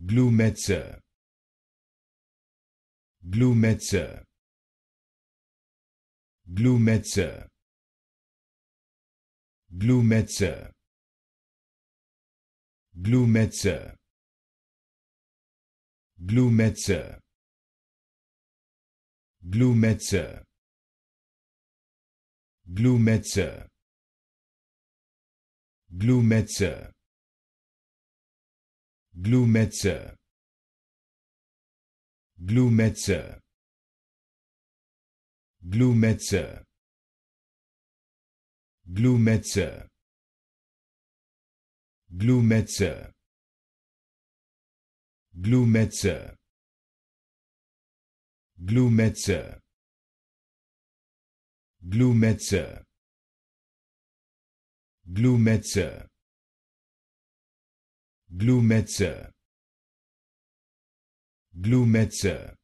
Glumetze Glumetze Glumetze Glumetze Glumetze Glumetze Glumetze Glumetze Glumetze Glumetze Glumetze Glumetze Glumetze Glumetze Glumetze Glumetze Glumetze Glumetze Glumetza. Glumetza.